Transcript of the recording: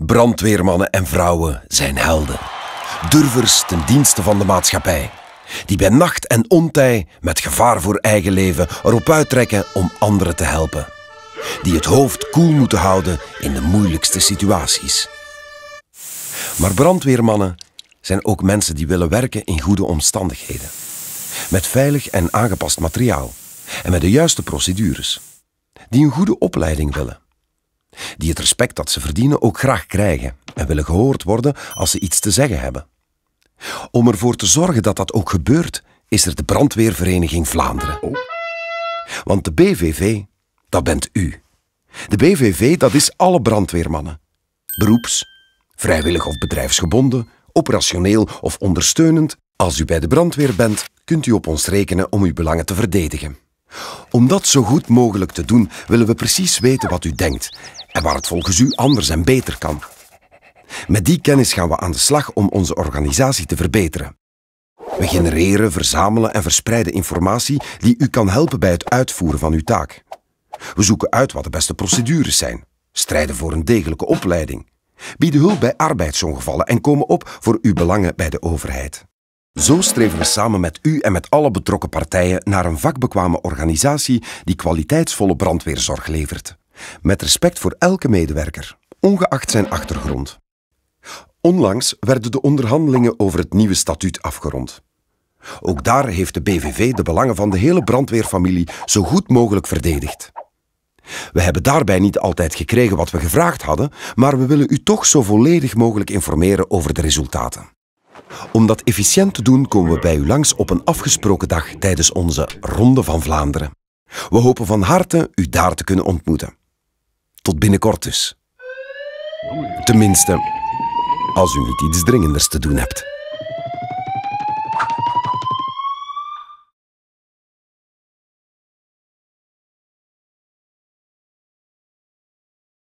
Brandweermannen en vrouwen zijn helden. Durvers ten dienste van de maatschappij. Die bij nacht en ontij met gevaar voor eigen leven erop uittrekken om anderen te helpen. Die het hoofd koel moeten houden in de moeilijkste situaties. Maar brandweermannen zijn ook mensen die willen werken in goede omstandigheden. Met veilig en aangepast materiaal en met de juiste procedures. Die een goede opleiding willen die het respect dat ze verdienen ook graag krijgen en willen gehoord worden als ze iets te zeggen hebben. Om ervoor te zorgen dat dat ook gebeurt, is er de Brandweervereniging Vlaanderen. Want de BVV, dat bent u. De BVV, dat is alle brandweermannen. Beroeps, vrijwillig of bedrijfsgebonden, operationeel of ondersteunend. Als u bij de brandweer bent, kunt u op ons rekenen om uw belangen te verdedigen. Om dat zo goed mogelijk te doen, willen we precies weten wat u denkt en waar het volgens u anders en beter kan. Met die kennis gaan we aan de slag om onze organisatie te verbeteren. We genereren, verzamelen en verspreiden informatie die u kan helpen bij het uitvoeren van uw taak. We zoeken uit wat de beste procedures zijn, strijden voor een degelijke opleiding, bieden hulp bij arbeidsongevallen en komen op voor uw belangen bij de overheid. Zo streven we samen met u en met alle betrokken partijen naar een vakbekwame organisatie die kwaliteitsvolle brandweerzorg levert. Met respect voor elke medewerker, ongeacht zijn achtergrond. Onlangs werden de onderhandelingen over het nieuwe statuut afgerond. Ook daar heeft de BVV de belangen van de hele brandweerfamilie zo goed mogelijk verdedigd. We hebben daarbij niet altijd gekregen wat we gevraagd hadden, maar we willen u toch zo volledig mogelijk informeren over de resultaten. Om dat efficiënt te doen komen we bij u langs op een afgesproken dag tijdens onze Ronde van Vlaanderen. We hopen van harte u daar te kunnen ontmoeten. Tot binnenkort dus. Tenminste, als u niet iets dringenders te doen hebt.